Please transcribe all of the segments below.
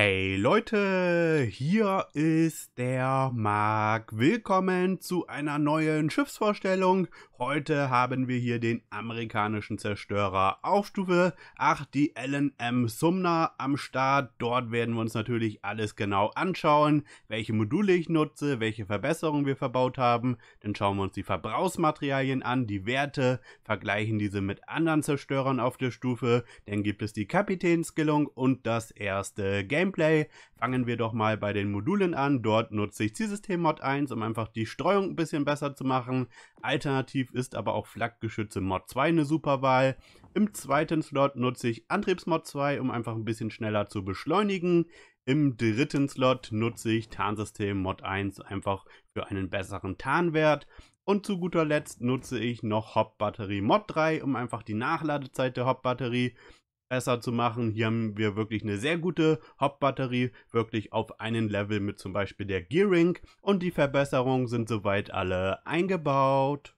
Hey Leute, hier ist der Marc. Willkommen zu einer neuen Schiffsvorstellung Heute haben wir hier den amerikanischen Zerstörer auf Stufe 8, die LNM Sumner am Start. Dort werden wir uns natürlich alles genau anschauen, welche Module ich nutze, welche Verbesserungen wir verbaut haben. Dann schauen wir uns die Verbrauchsmaterialien an, die Werte, vergleichen diese mit anderen Zerstörern auf der Stufe. Dann gibt es die Kapitänskillung und das erste Gameplay. Fangen wir doch mal bei den Modulen an. Dort nutze ich Zielsystem Mod 1, um einfach die Streuung ein bisschen besser zu machen. Alternativ Definitiv ist aber auch Flakgeschütze Mod 2 eine super Wahl. Im zweiten Slot nutze ich Antriebsmod 2, um einfach ein bisschen schneller zu beschleunigen. Im dritten Slot nutze ich Tarnsystem Mod 1 einfach für einen besseren Tarnwert. Und zu guter Letzt nutze ich noch Hop-Batterie Mod 3, um einfach die Nachladezeit der Hop-Batterie besser zu machen. Hier haben wir wirklich eine sehr gute Hauptbatterie, wirklich auf einen Level mit zum Beispiel der Gearing und die Verbesserungen sind soweit alle eingebaut.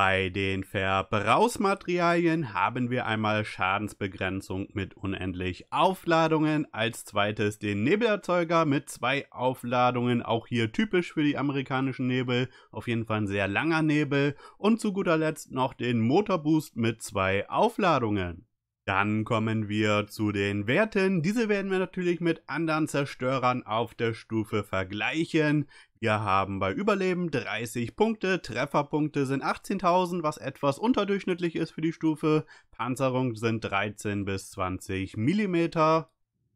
Bei den Verbrauchsmaterialien haben wir einmal Schadensbegrenzung mit unendlich Aufladungen, als zweites den Nebelerzeuger mit zwei Aufladungen, auch hier typisch für die amerikanischen Nebel, auf jeden Fall ein sehr langer Nebel und zu guter Letzt noch den Motorboost mit zwei Aufladungen. Dann kommen wir zu den Werten. Diese werden wir natürlich mit anderen Zerstörern auf der Stufe vergleichen. Wir haben bei Überleben 30 Punkte, Trefferpunkte sind 18.000, was etwas unterdurchschnittlich ist für die Stufe. Panzerung sind 13 bis 20 mm.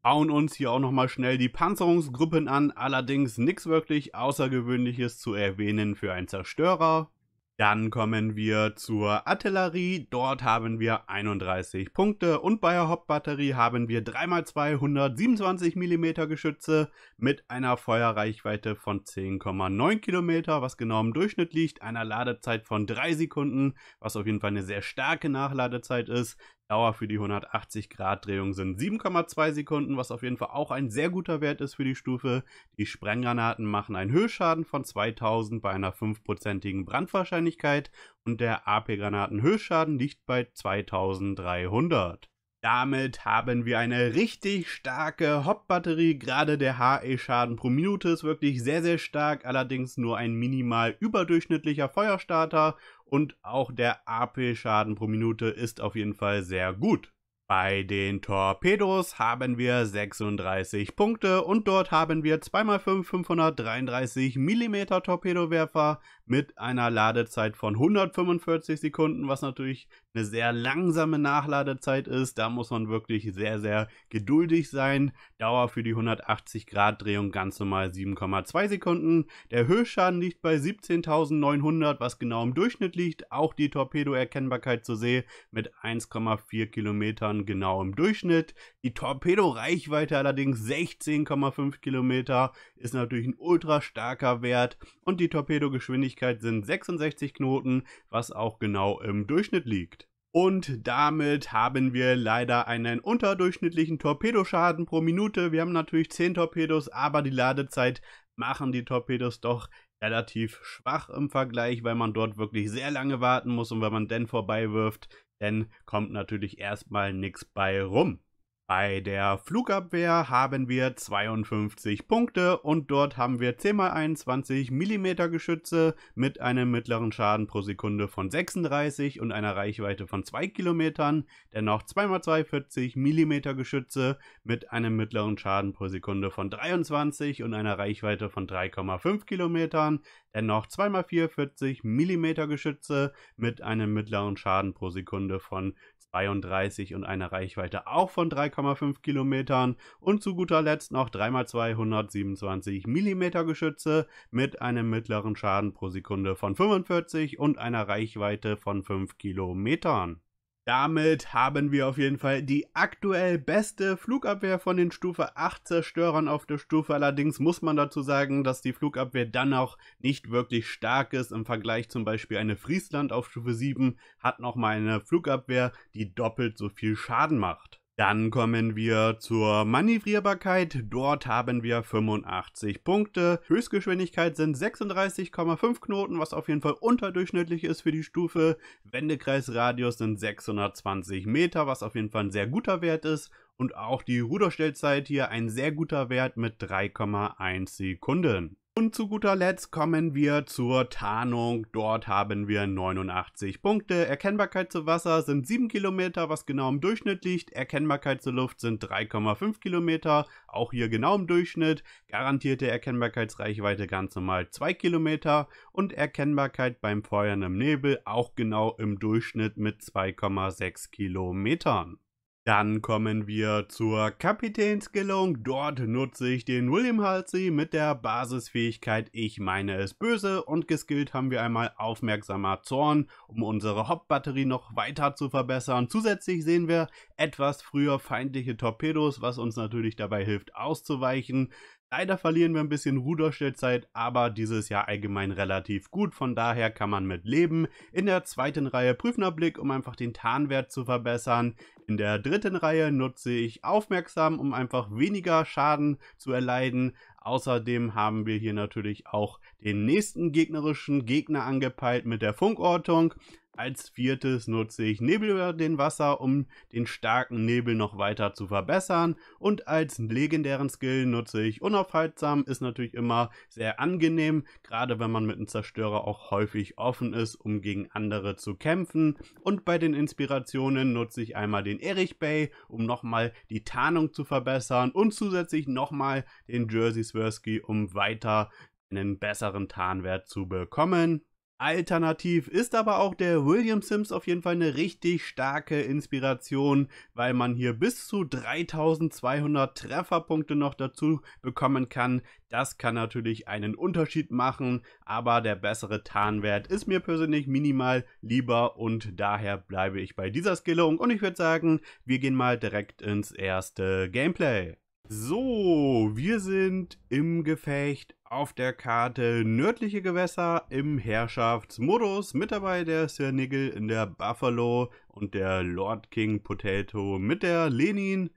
Bauen uns hier auch nochmal schnell die Panzerungsgruppen an, allerdings nichts wirklich Außergewöhnliches zu erwähnen für einen Zerstörer. Dann kommen wir zur Artillerie. Dort haben wir 31 Punkte und bei der Hauptbatterie haben wir 3x2 127 mm Geschütze mit einer Feuerreichweite von 10,9 km, was genau im Durchschnitt liegt, einer Ladezeit von 3 Sekunden, was auf jeden Fall eine sehr starke Nachladezeit ist. Dauer für die 180-Grad-Drehung sind 7,2 Sekunden, was auf jeden Fall auch ein sehr guter Wert ist für die Stufe. Die Sprenggranaten machen einen Höchstschaden von 2000 bei einer 5%igen Brandwahrscheinlichkeit und der AP-Granaten-Höchstschaden liegt bei 2300. Damit haben wir eine richtig starke Hop-Batterie. Gerade der HE-Schaden pro Minute ist wirklich sehr, sehr stark. Allerdings nur ein minimal überdurchschnittlicher Feuerstarter und auch der AP-Schaden pro Minute ist auf jeden Fall sehr gut. Bei den Torpedos haben wir 36 Punkte und dort haben wir 2x5 533 mm Torpedowerfer mit einer Ladezeit von 145 Sekunden, was natürlich eine sehr langsame Nachladezeit ist. Da muss man wirklich sehr, sehr geduldig sein. Dauer für die 180 Grad Drehung ganz normal 7,2 Sekunden. Der Höchstschaden liegt bei 17.900, was genau im Durchschnitt liegt. Auch die Torpedoerkennbarkeit zur See mit 1,4 Kilometern genau im Durchschnitt. Die Torpedoreichweite allerdings 16,5 Kilometer ist natürlich ein ultra starker Wert und die Torpedogeschwindigkeit Geschwindigkeit sind 66 Knoten, was auch genau im Durchschnitt liegt. Und damit haben wir leider einen unterdurchschnittlichen Torpedoschaden pro Minute. Wir haben natürlich 10 Torpedos, aber die Ladezeit machen die Torpedos doch relativ schwach im Vergleich, weil man dort wirklich sehr lange warten muss und wenn man denn vorbei wirft, dann kommt natürlich erstmal nichts bei rum. Bei der Flugabwehr haben wir 52 Punkte und dort haben wir 10x21 mm Geschütze mit einem mittleren Schaden pro Sekunde von 36 und einer Reichweite von 2 km. dennoch 2x42 mm Geschütze mit einem mittleren Schaden pro Sekunde von 23 und einer Reichweite von 3,5 km. dennoch 2x44 mm Geschütze mit einem mittleren Schaden pro Sekunde von 32 und eine Reichweite auch von 3,5 Kilometern und zu guter Letzt noch 3x227 mm Geschütze mit einem mittleren Schaden pro Sekunde von 45 und einer Reichweite von 5 Kilometern. Damit haben wir auf jeden Fall die aktuell beste Flugabwehr von den Stufe 8 Zerstörern auf der Stufe. Allerdings muss man dazu sagen, dass die Flugabwehr dann auch nicht wirklich stark ist. Im Vergleich zum Beispiel eine Friesland auf Stufe 7 hat nochmal eine Flugabwehr, die doppelt so viel Schaden macht. Dann kommen wir zur Manövrierbarkeit. Dort haben wir 85 Punkte. Höchstgeschwindigkeit sind 36,5 Knoten, was auf jeden Fall unterdurchschnittlich ist für die Stufe. Wendekreisradius sind 620 Meter, was auf jeden Fall ein sehr guter Wert ist. Und auch die Ruderstellzeit hier ein sehr guter Wert mit 3,1 Sekunden. Und zu guter Letzt kommen wir zur Tarnung. Dort haben wir 89 Punkte. Erkennbarkeit zu Wasser sind 7 Kilometer, was genau im Durchschnitt liegt. Erkennbarkeit zur Luft sind 3,5 Kilometer, auch hier genau im Durchschnitt. Garantierte Erkennbarkeitsreichweite ganz normal 2 Kilometer. Und Erkennbarkeit beim Feuern im Nebel auch genau im Durchschnitt mit 2,6 Kilometern. Dann kommen wir zur Kapitänskillung. Dort nutze ich den William Halsey mit der Basisfähigkeit Ich meine es böse und geskillt haben wir einmal aufmerksamer Zorn, um unsere Hauptbatterie noch weiter zu verbessern. Zusätzlich sehen wir etwas früher feindliche Torpedos, was uns natürlich dabei hilft auszuweichen. Leider verlieren wir ein bisschen Ruderstellzeit, aber dieses Jahr allgemein relativ gut, von daher kann man mit leben. In der zweiten Reihe Prüfnerblick, um einfach den Tarnwert zu verbessern. In der dritten Reihe nutze ich aufmerksam, um einfach weniger Schaden zu erleiden. Außerdem haben wir hier natürlich auch den nächsten gegnerischen Gegner angepeilt mit der Funkortung. Als viertes nutze ich Nebel über den Wasser, um den starken Nebel noch weiter zu verbessern. Und als legendären Skill nutze ich Unaufhaltsam, ist natürlich immer sehr angenehm, gerade wenn man mit einem Zerstörer auch häufig offen ist, um gegen andere zu kämpfen. Und bei den Inspirationen nutze ich einmal den Erich Bay, um nochmal die Tarnung zu verbessern und zusätzlich nochmal den Jersey Swirsky, um weiter einen besseren Tarnwert zu bekommen. Alternativ ist aber auch der William Sims auf jeden Fall eine richtig starke Inspiration, weil man hier bis zu 3200 Trefferpunkte noch dazu bekommen kann. Das kann natürlich einen Unterschied machen, aber der bessere Tarnwert ist mir persönlich minimal lieber und daher bleibe ich bei dieser Skillung und ich würde sagen, wir gehen mal direkt ins erste Gameplay. So, wir sind im Gefecht auf der Karte Nördliche Gewässer im Herrschaftsmodus. Mit dabei der Sir Nigel in der Buffalo und der Lord King Potato mit der Lenin.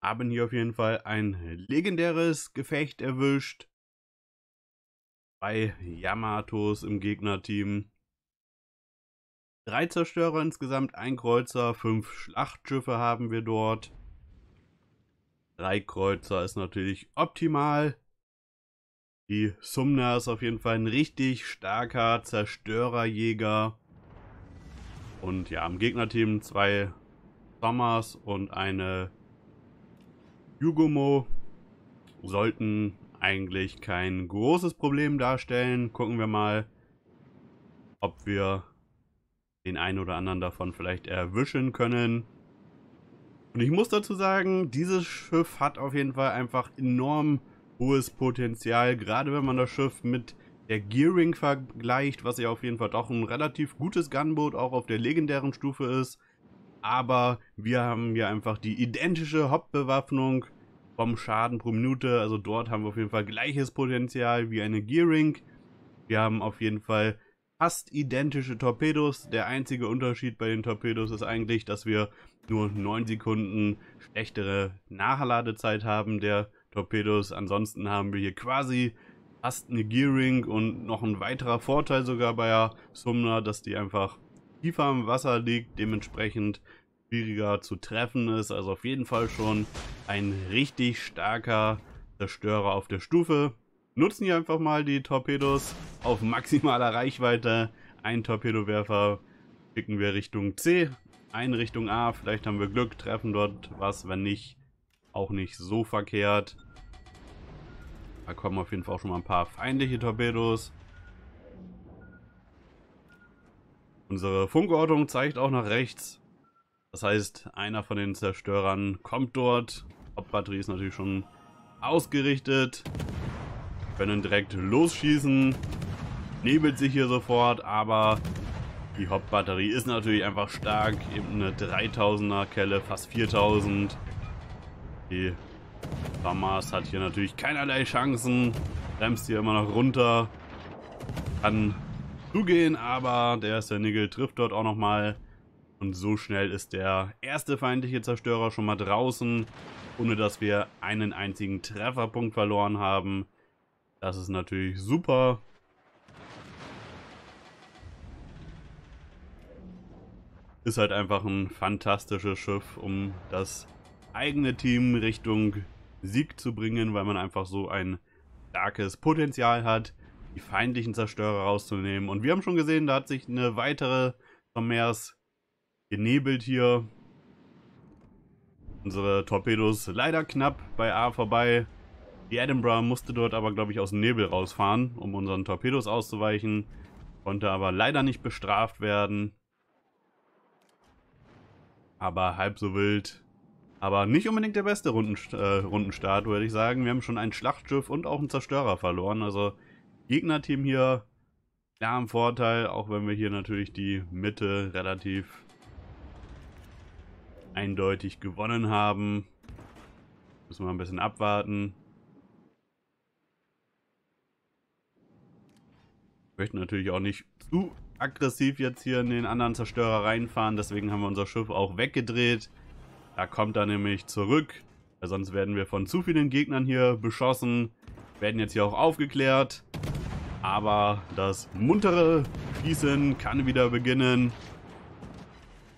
Haben hier auf jeden Fall ein legendäres Gefecht erwischt. Bei Yamatos im Gegnerteam. Drei Zerstörer insgesamt, ein Kreuzer, fünf Schlachtschiffe haben wir dort drei Kreuzer ist natürlich optimal. Die Sumna ist auf jeden Fall ein richtig starker Zerstörerjäger. Und ja, im Gegnerteam zwei Sommers und eine Yugumo sollten eigentlich kein großes Problem darstellen. Gucken wir mal, ob wir den einen oder anderen davon vielleicht erwischen können. Und ich muss dazu sagen, dieses Schiff hat auf jeden Fall einfach enorm hohes Potenzial, gerade wenn man das Schiff mit der Gearing vergleicht, was ja auf jeden Fall doch ein relativ gutes Gunboot auch auf der legendären Stufe ist. Aber wir haben hier einfach die identische Hauptbewaffnung vom Schaden pro Minute. Also dort haben wir auf jeden Fall gleiches Potenzial wie eine Gearing. Wir haben auf jeden Fall fast identische Torpedos. Der einzige Unterschied bei den Torpedos ist eigentlich, dass wir nur 9 Sekunden schlechtere Nachladezeit haben der Torpedos. Ansonsten haben wir hier quasi fast eine Gearing und noch ein weiterer Vorteil sogar bei der Sumner, dass die einfach tiefer im Wasser liegt, dementsprechend schwieriger zu treffen ist. Also auf jeden Fall schon ein richtig starker Zerstörer auf der Stufe nutzen hier einfach mal die Torpedos auf maximaler Reichweite. Ein Torpedowerfer schicken wir Richtung C, ein Richtung A. Vielleicht haben wir Glück, treffen dort was, wenn nicht, auch nicht so verkehrt. Da kommen auf jeden Fall auch schon mal ein paar feindliche Torpedos. Unsere Funkordnung zeigt auch nach rechts. Das heißt, einer von den Zerstörern kommt dort. Hauptbatterie ist natürlich schon ausgerichtet können direkt losschießen. Nebelt sich hier sofort, aber die Hauptbatterie ist natürlich einfach stark. Eben eine 3000er Kelle, fast 4000. Die Hamas hat hier natürlich keinerlei Chancen. Bremst hier immer noch runter. Kann zugehen, aber der erste Nigel trifft dort auch nochmal. Und so schnell ist der erste feindliche Zerstörer schon mal draußen, ohne dass wir einen einzigen Trefferpunkt verloren haben. Das ist natürlich super. Ist halt einfach ein fantastisches Schiff, um das eigene Team Richtung Sieg zu bringen, weil man einfach so ein starkes Potenzial hat, die feindlichen Zerstörer rauszunehmen. Und wir haben schon gesehen, da hat sich eine weitere Vermehrs genebelt hier. Unsere Torpedos leider knapp bei A vorbei. Die Edinburgh musste dort aber, glaube ich, aus dem Nebel rausfahren, um unseren Torpedos auszuweichen. Konnte aber leider nicht bestraft werden. Aber halb so wild. Aber nicht unbedingt der beste Runden, äh, Rundenstart, würde ich sagen. Wir haben schon ein Schlachtschiff und auch einen Zerstörer verloren. Also Gegnerteam hier klar im Vorteil, auch wenn wir hier natürlich die Mitte relativ eindeutig gewonnen haben. Müssen wir ein bisschen abwarten. möchten natürlich auch nicht zu aggressiv jetzt hier in den anderen Zerstörer reinfahren. Deswegen haben wir unser Schiff auch weggedreht. Da kommt er nämlich zurück. Weil sonst werden wir von zu vielen Gegnern hier beschossen. Werden jetzt hier auch aufgeklärt. Aber das muntere Schießen kann wieder beginnen.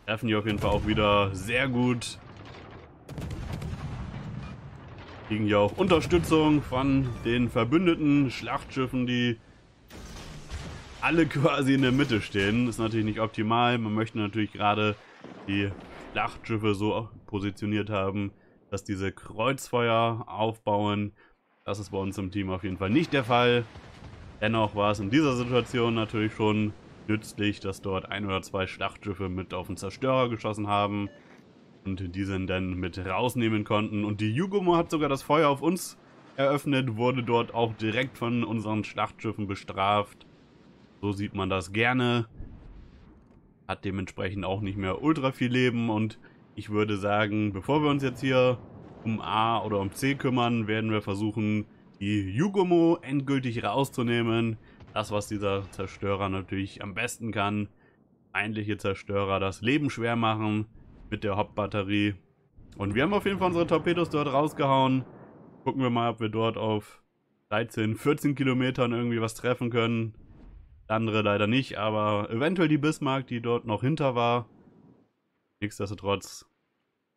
Treffen die auf jeden Fall auch wieder sehr gut. Kriegen hier auch Unterstützung von den verbündeten Schlachtschiffen, die alle quasi in der Mitte stehen. Das ist natürlich nicht optimal. Man möchte natürlich gerade die Schlachtschiffe so positioniert haben, dass diese Kreuzfeuer aufbauen. Das ist bei uns im Team auf jeden Fall nicht der Fall. Dennoch war es in dieser Situation natürlich schon nützlich, dass dort ein oder zwei Schlachtschiffe mit auf den Zerstörer geschossen haben und diesen dann mit rausnehmen konnten. Und die Yugumo hat sogar das Feuer auf uns eröffnet, wurde dort auch direkt von unseren Schlachtschiffen bestraft. So sieht man das gerne. Hat dementsprechend auch nicht mehr ultra viel Leben und ich würde sagen, bevor wir uns jetzt hier um A oder um C kümmern, werden wir versuchen, die Yugomo endgültig rauszunehmen. Das, was dieser Zerstörer natürlich am besten kann. Feindliche Zerstörer das Leben schwer machen mit der Hauptbatterie. Und wir haben auf jeden Fall unsere Torpedos dort rausgehauen. Gucken wir mal, ob wir dort auf 13, 14 Kilometern irgendwie was treffen können andere leider nicht, aber eventuell die Bismarck, die dort noch hinter war. Nichtsdestotrotz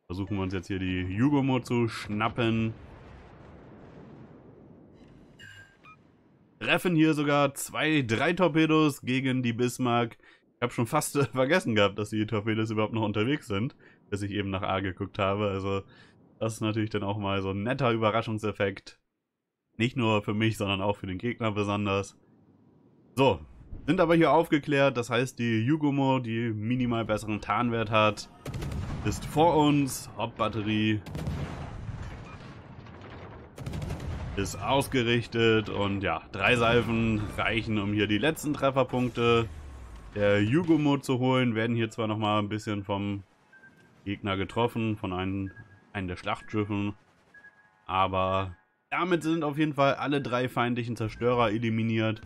versuchen wir uns jetzt hier die Jugomo zu schnappen. Treffen hier sogar zwei, drei Torpedos gegen die Bismarck. Ich habe schon fast vergessen gehabt, dass die Torpedos überhaupt noch unterwegs sind, bis ich eben nach A geguckt habe. Also das ist natürlich dann auch mal so ein netter Überraschungseffekt. Nicht nur für mich, sondern auch für den Gegner besonders. So, sind aber hier aufgeklärt, das heißt die Yugumo, die minimal besseren Tarnwert hat, ist vor uns. Hauptbatterie ist ausgerichtet und ja, drei Salven reichen, um hier die letzten Trefferpunkte der Yugumo zu holen. Werden hier zwar nochmal ein bisschen vom Gegner getroffen, von einem, einem der Schlachtschiffen, aber damit sind auf jeden Fall alle drei feindlichen Zerstörer eliminiert.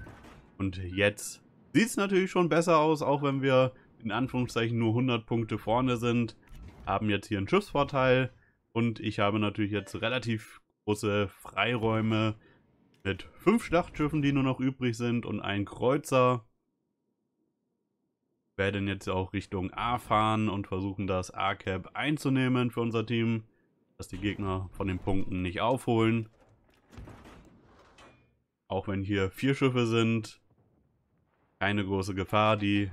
Und jetzt sieht es natürlich schon besser aus, auch wenn wir in Anführungszeichen nur 100 Punkte vorne sind. Haben jetzt hier einen Schiffsvorteil und ich habe natürlich jetzt relativ große Freiräume mit fünf Schlachtschiffen, die nur noch übrig sind und ein Kreuzer. Werden jetzt auch Richtung A fahren und versuchen das A-Cap einzunehmen für unser Team, dass die Gegner von den Punkten nicht aufholen. Auch wenn hier vier Schiffe sind, keine große Gefahr. Die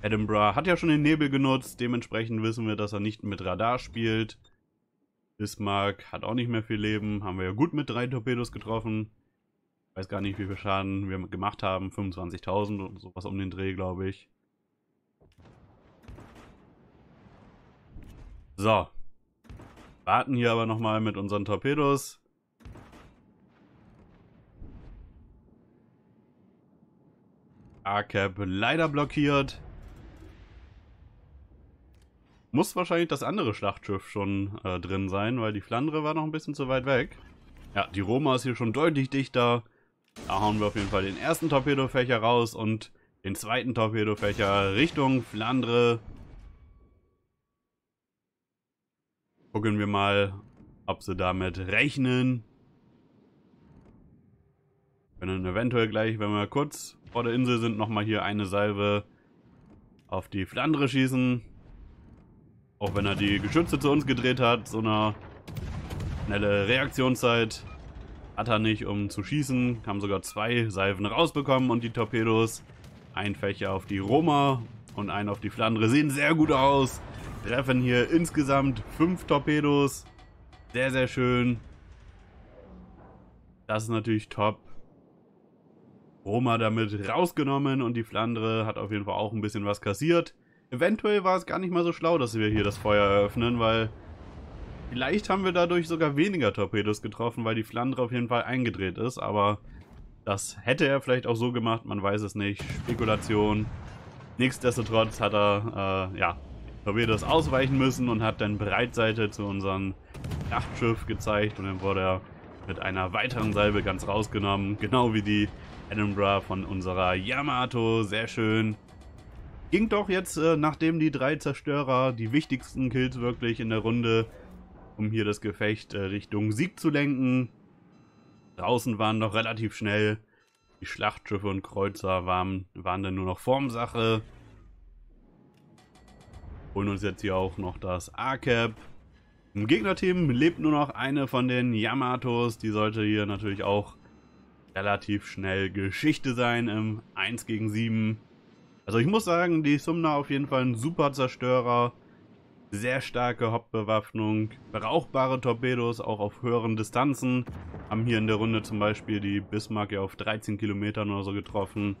Edinburgh hat ja schon den Nebel genutzt. Dementsprechend wissen wir, dass er nicht mit Radar spielt. Bismarck hat auch nicht mehr viel Leben. Haben wir ja gut mit drei Torpedos getroffen. Weiß gar nicht, wie viel Schaden wir gemacht haben. 25.000 und sowas um den Dreh, glaube ich. So. Warten hier aber nochmal mit unseren Torpedos. A-Cap leider blockiert. Muss wahrscheinlich das andere Schlachtschiff schon äh, drin sein, weil die Flandre war noch ein bisschen zu weit weg. Ja, die Roma ist hier schon deutlich dichter. Da hauen wir auf jeden Fall den ersten Torpedofächer raus und den zweiten Torpedofächer Richtung Flandre. Gucken wir mal, ob sie damit rechnen können eventuell gleich, wenn wir kurz vor der Insel sind, nochmal hier eine Salve auf die Flandre schießen. Auch wenn er die Geschütze zu uns gedreht hat, so eine schnelle Reaktionszeit hat er nicht, um zu schießen. Haben sogar zwei Salven rausbekommen und die Torpedos. Ein Fächer auf die Roma und einen auf die Flandre. Sehen sehr gut aus. Treffen hier insgesamt fünf Torpedos. Sehr, sehr schön. Das ist natürlich top. Roma damit rausgenommen und die Flandre hat auf jeden Fall auch ein bisschen was kassiert. Eventuell war es gar nicht mal so schlau, dass wir hier das Feuer eröffnen, weil vielleicht haben wir dadurch sogar weniger Torpedos getroffen, weil die Flandre auf jeden Fall eingedreht ist, aber das hätte er vielleicht auch so gemacht, man weiß es nicht. Spekulation. Nichtsdestotrotz hat er, äh, ja, Torpedos ausweichen müssen und hat dann Breitseite zu unserem Nachtschiff gezeigt und dann wurde er mit einer weiteren Salbe ganz rausgenommen. Genau wie die Edinburgh von unserer Yamato. Sehr schön. Ging doch jetzt, äh, nachdem die drei Zerstörer die wichtigsten Kills wirklich in der Runde, um hier das Gefecht äh, Richtung Sieg zu lenken. Draußen waren noch relativ schnell. Die Schlachtschiffe und Kreuzer waren, waren dann nur noch Formsache. Holen uns jetzt hier auch noch das A-Cap. Im Gegnerteam lebt nur noch eine von den Yamatos. Die sollte hier natürlich auch relativ schnell Geschichte sein im 1 gegen 7. Also ich muss sagen, die Sumna auf jeden Fall ein super Zerstörer. Sehr starke Hauptbewaffnung, brauchbare Torpedos auch auf höheren Distanzen. Haben hier in der Runde zum Beispiel die Bismarck ja auf 13 Kilometern oder so getroffen.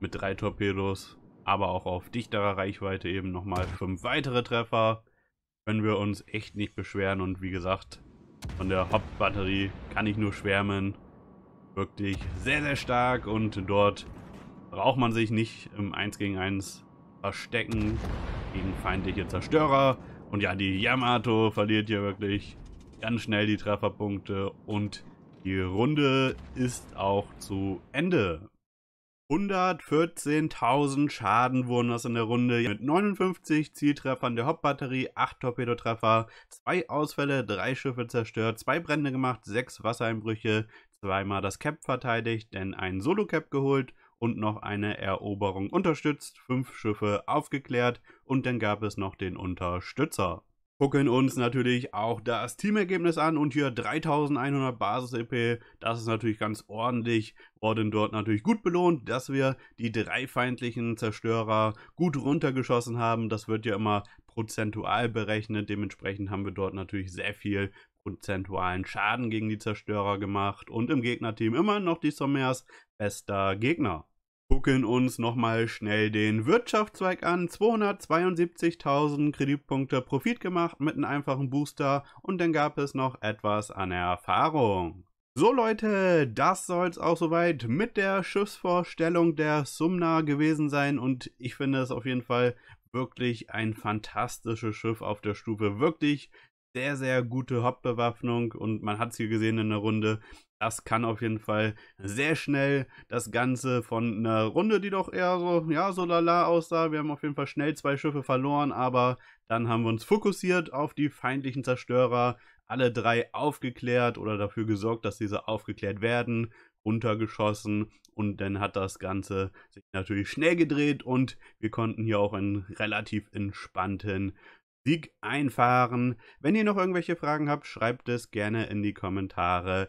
Mit drei Torpedos, aber auch auf dichterer Reichweite eben nochmal fünf weitere Treffer können wir uns echt nicht beschweren. Und wie gesagt, von der Hauptbatterie kann ich nur schwärmen. Wirklich sehr, sehr stark und dort braucht man sich nicht im 1 gegen 1 verstecken gegen feindliche Zerstörer. Und ja, die Yamato verliert hier wirklich ganz schnell die Trefferpunkte und die Runde ist auch zu Ende. 114.000 Schaden wurden das in der Runde mit 59 Zieltreffern der Hauptbatterie, 8 Torpedotreffer, 2 Ausfälle, 3 Schiffe zerstört, 2 Brände gemacht, 6 Wassereinbrüche, zweimal das Cap verteidigt, denn ein Solo-Cap geholt und noch eine Eroberung unterstützt, 5 Schiffe aufgeklärt und dann gab es noch den Unterstützer gucken uns natürlich auch das Teamergebnis an und hier 3100 Basis-EP, das ist natürlich ganz ordentlich, wurden dort natürlich gut belohnt, dass wir die drei feindlichen Zerstörer gut runtergeschossen haben, das wird ja immer prozentual berechnet, dementsprechend haben wir dort natürlich sehr viel prozentualen Schaden gegen die Zerstörer gemacht und im Gegnerteam immer noch die Sommers bester Gegner gucken uns nochmal schnell den Wirtschaftszweig an. 272.000 Kreditpunkte Profit gemacht mit einem einfachen Booster und dann gab es noch etwas an Erfahrung. So Leute, das soll es auch soweit mit der Schiffsvorstellung der Sumna gewesen sein und ich finde es auf jeden Fall wirklich ein fantastisches Schiff auf der Stufe. Wirklich sehr, sehr gute Hauptbewaffnung und man hat es hier gesehen in der Runde das kann auf jeden Fall sehr schnell das Ganze von einer Runde, die doch eher so, ja, so lala aussah. Wir haben auf jeden Fall schnell zwei Schiffe verloren, aber dann haben wir uns fokussiert auf die feindlichen Zerstörer, alle drei aufgeklärt oder dafür gesorgt, dass diese aufgeklärt werden, runtergeschossen und dann hat das Ganze sich natürlich schnell gedreht und wir konnten hier auch einen relativ entspannten Sieg einfahren. Wenn ihr noch irgendwelche Fragen habt, schreibt es gerne in die Kommentare.